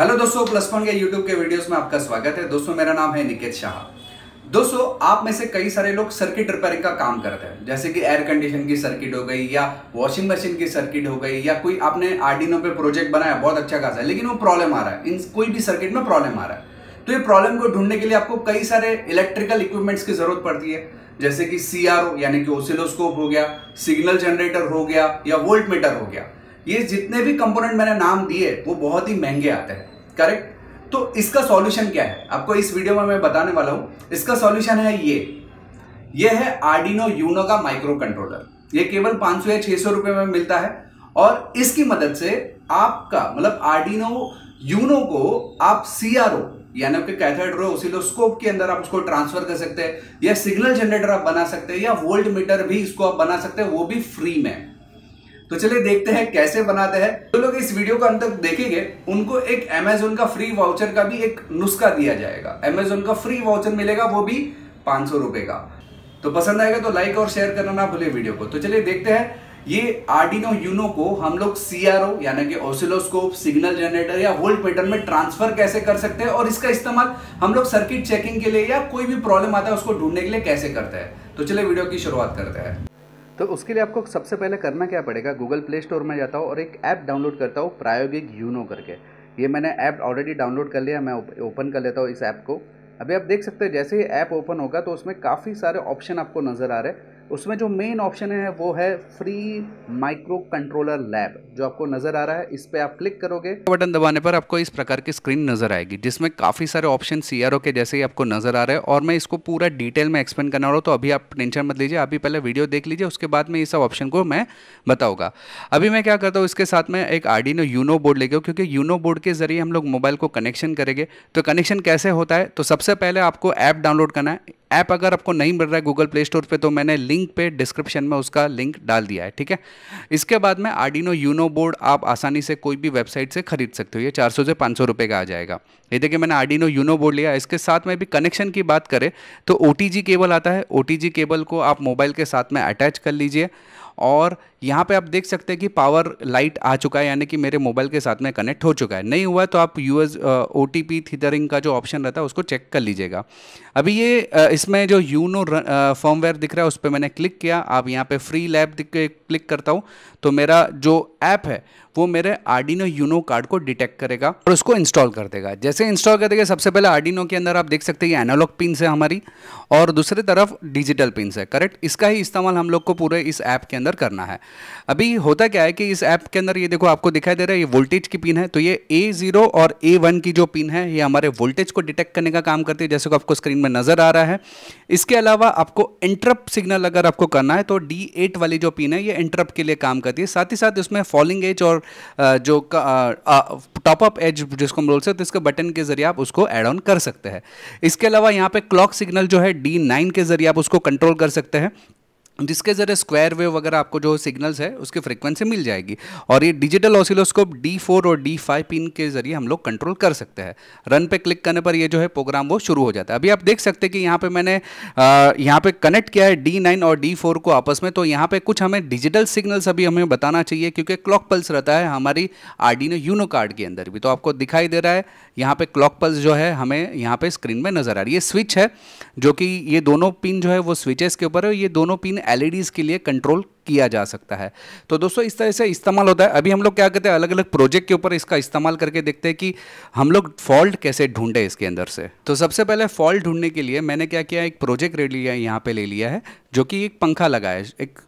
hello दोस्तों plus one के YouTube के वीडियोस में आपका स्वागत है दोस्तों मेरा नाम है निकेत शाह दोस्तों आप में से कई सारे लोग सर्किट रिपेयरिंग का काम करते हैं जैसे कि एयर कंडीशन की सर्किट हो गई या वॉशिंग मशीन की सर्किट हो गई या कोई आपने आर्डिनो पे प्रोजेक्ट बनाया बहुत अच्छा खासा है लेकिन वो प्रॉब्लम आ रहा है इन कोई भी सर्किट में प्रॉब्लम आ रहा है तो ये प्रॉब्लम को ढूंढने के लिए आपको कई सारे इलेक्ट्रिकल इक्विपमेंट्स की जरूरत पड़ती है जैसे कि सीआरओ यानी कि ओसिलोस्कोप हो गया सिग्नल जनरेटर हो गया या वोल्ट मीटर हो गया ये जितने भी कंपोनेंट मैंने नाम दिए वो बहुत ही महंगे आते हैं करेक्ट तो इसका सॉल्यूशन क्या है आपको इस वीडियो में मैं बताने वाला हूं इसका सॉल्यूशन है ये ये है आर्डिनो यूनो का माइक्रो कंट्रोलर ये केवल 500 या 600 रुपए में मिलता है और इसकी मदद से आपका मतलब आर्डिनो यूनो को आप सीआरओ यानी आपके कैथेड्रो ओसिलोस्कोप के अंदर आप उसको ट्रांसफर कर सकते हैं या सिग्नल जनरेटर आप बना सकते हैं या वोल्ट मीटर भी इसको आप बना सकते हैं वो भी फ्री में तो चलिए देखते हैं कैसे बनाते हैं जो तो लोग इस वीडियो को अंत तक देखेंगे उनको एक अमेजोन का फ्री वाउचर का भी एक नुस्खा दिया जाएगा अमेजोन का फ्री वाउचर मिलेगा वो भी पांच सौ रुपए का तो पसंद आएगा तो लाइक और शेयर करना ना भूले वीडियो को तो चलिए देखते हैं ये आर्डिनो यूनो को हम लोग सीआरओ यानी कि ओसिलोस्कोप सिग्नल जनरेटर या वोल्ट पेटर्न में ट्रांसफर कैसे कर सकते हैं और इसका इस्तेमाल हम लोग सर्किट चेकिंग के लिए या कोई भी प्रॉब्लम आता है उसको ढूंढने के लिए कैसे करते हैं तो चलिए वीडियो की शुरुआत करते हैं तो उसके लिए आपको सबसे पहले करना क्या पड़ेगा गूगल प्ले स्टोर में जाता हूँ और एक ऐप डाउनलोड करता हूँ प्रायोगिक यूनो करके ये मैंने ऐप ऑलरेडी डाउनलोड कर लिया मैं ओपन कर लेता हूँ इस ऐप को अभी आप देख सकते हैं जैसे ही ऐप ओपन होगा तो उसमें काफ़ी सारे ऑप्शन आपको नज़र आ रहे हैं उसमें जो मेन ऑप्शन है वो है फ्री माइक्रो कंट्रोलर लैब जो आपको नज़र आ रहा है इस पर आप क्लिक करोगे बटन दबाने पर आपको इस प्रकार की स्क्रीन नज़र आएगी जिसमें काफ़ी सारे ऑप्शन सी के जैसे ही आपको नज़र आ रहे हैं और मैं इसको पूरा डिटेल में एक्सप्लेन करना रहा तो अभी आप टेंशन मत लीजिए अभी पहले वीडियो देख लीजिए उसके बाद में इस सब ऑप्शन को मैं बताऊंगा अभी मैं क्या करता हूँ इसके साथ में एक आर्डिनो यूनो बोर्ड लेके क्योंकि यूनो बोर्ड के ज़रिए हम लोग मोबाइल को कनेक्शन करेंगे तो कनेक्शन कैसे होता है तो सबसे पहले आपको ऐप डाउनलोड करना है ऐप अगर आपको नहीं मिल रहा है गूगल प्ले स्टोर पे तो मैंने लिंक पे डिस्क्रिप्शन में उसका लिंक डाल दिया है ठीक है इसके बाद में आर्डिनो यूनो बोर्ड आप आसानी से कोई भी वेबसाइट से खरीद सकते हो ये 400 से 500 रुपए का आ जाएगा ये देखिए मैंने आर्डिनो यूनो बोर्ड लिया इसके साथ में भी कनेक्शन की बात करें तो ओ केबल आता है ओ केबल को आप मोबाइल के साथ में अटैच कर लीजिए और यहाँ पे आप देख सकते हैं कि पावर लाइट आ चुका है यानी कि मेरे मोबाइल के साथ में कनेक्ट हो चुका है नहीं हुआ तो आप U S O T P का जो ऑप्शन रहता है उसको चेक कर लीजिएगा अभी ये इसमें जो यूनो फॉर्मवेयर दिख रहा है उस पर मैंने क्लिक किया आप यहाँ पे फ्री लैब दिख क्लिक करता हूँ तो मेरा जो ऐप है वो मेरे आर्डिनो यूनो कार्ड को डिटेक्ट करेगा और उसको इंस्टॉल कर देगा जैसे इंस्टॉल कर देगा सबसे पहले आर्डिनो के अंदर आप देख सकते हैं ये एनालॉग पिन है हमारी और दूसरी तरफ डिजिटल पिन है करेक्ट इसका ही इस्तेमाल हम लोग को पूरे इस ऐप के अंदर करना है अभी होता क्या है कि इस ऐप के अंदर ये देखो आपको दिखाई दे रहा है ये वोल्टेज की पिन है तो ये ए जीरो और ए वन की जो पिन है ये हमारे वोल्टेज को डिटेक्ट करने का काम करती है जैसे कि आपको स्क्रीन में नज़र आ रहा है इसके अलावा आपको इंटरप सिग्नल अगर आपको करना है तो डी एट वाली जो पिन है ये इंटरप के लिए काम करती है साथ ही साथ इसमें फॉलिंग एज और जो टॉपअप एज जिसको हम बोल सकते हैं तो इसके बटन के जरिए आप उसको एड ऑन कर सकते हैं इसके अलावा यहाँ पे क्लॉक सिग्नल जो है डी नाइन के जरिए आप उसको कंट्रोल कर सकते हैं जिसके ज़रिए स्क्वायर वेव वगैरह आपको जो सिग्नल्स है उसकी फ्रिक्वेंसी मिल जाएगी और ये डिजिटल ऑसिलोस्कोप D4 और D5 पिन के ज़रिए हम लोग कंट्रोल कर सकते हैं रन पे क्लिक करने पर ये जो है प्रोग्राम वो शुरू हो जाता है अभी आप देख सकते हैं कि यहाँ पे मैंने यहाँ पे कनेक्ट किया है D9 और D4 को आपस में तो यहाँ पर कुछ हमें डिजिटल सिग्नल्स अभी हमें बताना चाहिए क्योंकि क्लॉक पल्स रहता है हमारी डी यूनो कार्ड के अंदर भी तो आपको दिखाई दे रहा है यहाँ पे क्लॉक पल्स जो है हमें यहाँ पे स्क्रीन में नज़र आ रही है स्विच है जो कि ये दोनों पिन जो है वो स्विचेस के ऊपर है ये दोनों पिन एल के लिए कंट्रोल किया जा सकता है तो दोस्तों इस तरह से इस्तेमाल होता है अभी हम लोग क्या कहते हैं अलग अलग प्रोजेक्ट के ऊपर इसका इस्तेमाल करके देखते हैं कि हम लोग फॉल्ट कैसे ढूंढे इसके अंदर से तो सबसे पहले फॉल्ट ढूंढने के लिए मैंने क्या किया एक प्रोजेक्ट रेडी लिया यहाँ पे ले लिया है जो कि एक पंखा लगा है एक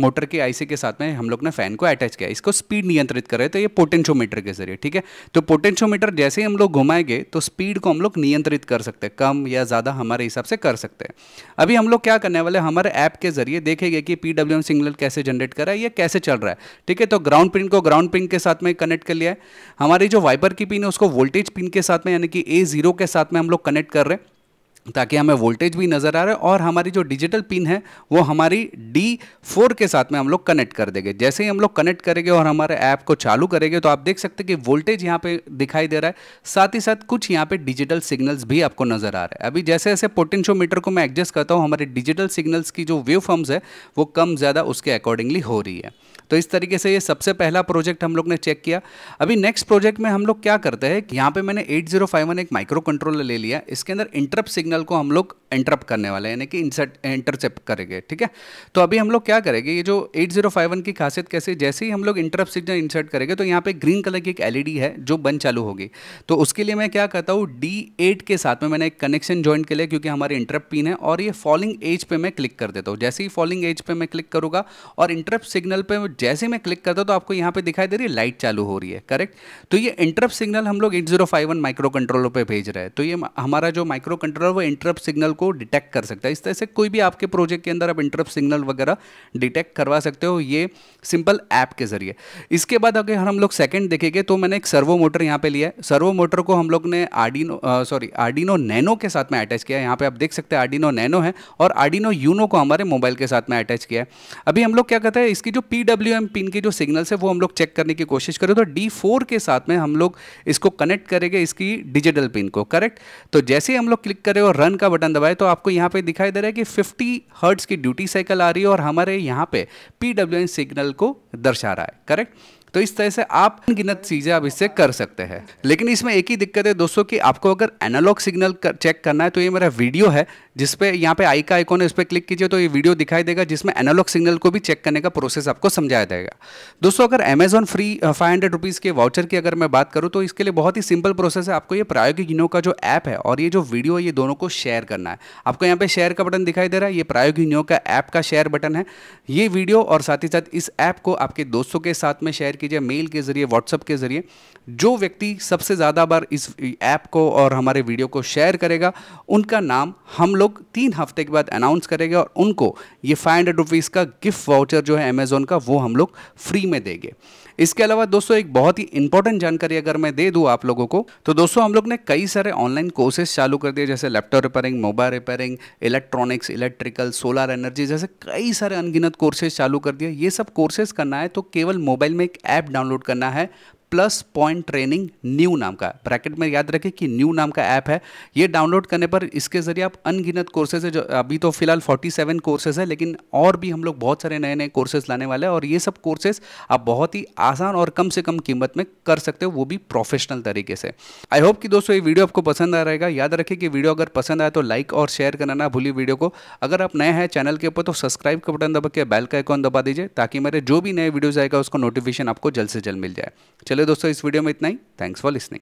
मोटर के आईसी के साथ में हम लोग ने फैन को अटैच किया इसको स्पीड नियंत्रित कर रहे हैं तो ये पोटेंशियोमीटर के जरिए ठीक है तो पोटेंशियोमीटर जैसे ही हम लोग घुमाएंगे तो स्पीड को हम लोग नियंत्रित कर सकते हैं कम या ज़्यादा हमारे हिसाब से कर सकते हैं अभी हम लोग क्या करने वाले हमारे ऐप के जरिए देखेंगे कि पी सिग्नल कैसे जनरेट कर रहा है या कैसे चल रहा है ठीक है तो ग्राउंड पिन को ग्राउंड पिन के साथ में कनेक्ट कर लिया है हमारी जो वाइपर की पिन है उसको वोल्टेज पिन के साथ में यानी कि ए के साथ में हम लोग कनेक्ट कर रहे हैं ताकि हमें वोल्टेज भी नज़र आ रहा है और हमारी जो डिजिटल पिन है वो हमारी D4 के साथ में हम लोग कनेक्ट कर देंगे जैसे ही हम लोग कनेक्ट करेंगे और हमारे ऐप को चालू करेंगे तो आप देख सकते हैं कि वोल्टेज यहाँ पे दिखाई दे रहा है साथ ही साथ कुछ यहाँ पे डिजिटल सिग्नल्स भी आपको नज़र आ रहा है अभी जैसे जैसे पोटेंशियोमीटर को मैं एडजस्ट करता हूँ हमारे डिजिटल सिग्नल्स की जो वेव फॉर्म्स है वो कम ज़्यादा उसके अकॉर्डिंगली हो रही है तो इस तरीके से ये सबसे पहला प्रोजेक्ट हम लोग ने चेक किया अभी नेक्स्ट प्रोजेक्ट में हम लोग क्या करते हैं यहाँ पर मैंने एट एक माइक्रो कंट्रोलर ले लिया इसके अंदर इंटरप्ट सिग्नल को हम लोग इंटरप्ट करने वाले हैं यानी कि इंसर्ट इंटरसेप्ट करेंगे ठीक है तो अभी हम लोग क्या करेंगे ये जो 8051 की खासियत कैसे जैसे ही हम लोग इंटरप्ट सिग्नल इंसर्ट करेंगे तो यहाँ पे ग्रीन कलर की एक एलईडी है जो बंद चालू होगी तो उसके लिए मैं क्या करता हूँ डी के साथ में मैंने एक कनेक्शन ज्वाइन के लिए क्योंकि हमारे इंटरप्ट पिन है और ये फॉलिंग एज पर मैं क्लिक कर देता हूँ जैसे ही फॉलिंग एज पर मैं क्लिक करूँगा और इंटरप्ट सिग्नल पर जैसे मैं क्लिक करता हूँ तो आपको यहाँ पर दिखाई दे रही लाइट चालू हो रही है करेक्ट तो ये इंटरप्ट सिग्नल हम लोग एट माइक्रो कंट्रोलर पर भेज रहे हैं तो ये हमारा जो माइक्रो कंट्रोलर वो इंटरप्ट सिग्नल को डिटेक्ट कर सकता है इस तरह से कोई भी आपके प्रोजेक्ट के अंदर आप इंटरप्ट सिग्नल वगैरह डिटेक्ट करवा सकते हो ये सिंपल ऐप के जरिए इसके बाद अगर हम लोग सेकेंड देखेंगे तो मैंने एक सर्वो मोटर यहाँ पे लिया है सर्वो मोटर को हम लोग ने आर्डिनो सॉरी आर्डिनो नैनो के साथ में अटैच किया है यहाँ पे आप देख सकते हैं आर्डिनो नैनो है और आर्डिनो यूनो को हमारे मोबाइल के साथ में अटैच किया है अभी हम लोग क्या कहते हैं इसकी जो पी पिन की जो सिग्नल है वो हम लोग चेक करने की कोशिश करें तो डी के साथ में हम लोग इसको कनेक्ट करेंगे इसकी डिजिटल पिन को करेक्ट तो जैसे ही हम लोग क्लिक करें और रन का बटन दबाए तो आपको यहाँ पे दिखाई दे रहा है कि 50 हर्ट्स की ड्यूटी साइकिल आ रही है और हमारे यहाँ पे पी सिग्नल को दर्शा रहा है करेक्ट तो इस तरह से आप अनगिनत चीज़ें आप इससे कर सकते हैं लेकिन इसमें एक ही दिक्कत है दोस्तों कि आपको अगर एनालॉग सिग्नल कर, चेक करना है तो ये मेरा वीडियो है जिसपे यहाँ पे आई का आइकॉन है उस पर क्लिक कीजिए तो ये वीडियो दिखाई देगा जिसमें एनालॉग सिग्नल को भी चेक करने का प्रोसेस आपको समझाया जाएगा दोस्तों अगर Amazon free five hundred rupees के वाउचर की अगर मैं बात करूँ तो इसके लिए बहुत ही सिंपल प्रोसेस है आपको ये प्रायोगिक इनो का जो ऐप है और ये जो वीडियो है ये दोनों को शेयर करना है आपको यहाँ पे शेयर का बटन दिखाई दे रहा है ये प्रायोगिक इनो का ऐप का शेयर बटन है ये वीडियो और साथ ही साथ इस ऐप को आपके दोस्तों के साथ में शेयर कीजिए मेल के जरिए व्हाट्सअप के जरिए जो व्यक्ति सबसे ज़्यादा बार इस ऐप को और हमारे वीडियो को शेयर करेगा उनका नाम हम लोग तीन हफ्ते के बाद अनाउंस करेंगे और उनको ये फाइव हंड्रेड रुपीज़ का गिफ्ट वाउचर जो है अमेज़ोन का वो हम लोग फ्री में देंगे इसके अलावा दोस्तों एक बहुत ही इंपॉर्टेंट जानकारी अगर मैं दे दूँ आप लोगों को तो दोस्तों हम लोग ने कई सारे ऑनलाइन कोर्सेज चालू कर दिए जैसे laptop repairing mobile repairing electronics electrical solar energy जैसे कई सारे अनगिनत कोर्सेज चालू कर दिए ये सब कोर्सेज करना है तो केवल मोबाइल में एक ऐप डाउनलोड करना है प्लस पॉइंट ट्रेनिंग न्यू नाम का ब्रैकेट में याद रखें कि न्यू नाम का ऐप है ये डाउनलोड करने पर इसके जरिए आप अनगिनत कोर्सेज है जो अभी तो फिलहाल 47 कोर्सेज है लेकिन और भी हम लोग बहुत सारे नए नए कोर्सेज लाने वाले हैं और ये सब कोर्सेज आप बहुत ही आसान और कम से कम कीमत में कर सकते हो वो भी प्रोफेशनल तरीके से आई होप कि दोस्तों ये वीडियो आपको पसंद आ रहेगा याद रखें कि वीडियो अगर पसंद आए तो लाइक और शेयर करना ना भूलिए वीडियो को अगर आप नए हैं चैनल के ऊपर तो सब्सक्राइब का बटन दबा के बेल का आइकॉन दबा दीजिए ताकि मेरे जो भी नए वीडियोज आएगा उसका नोटिफिकेशन आपको जल्द से जल्द मिल जाए चलो चलिए दोस्तों इस वीडियो में इतना ही थैंक्स फॉर लिसनिंग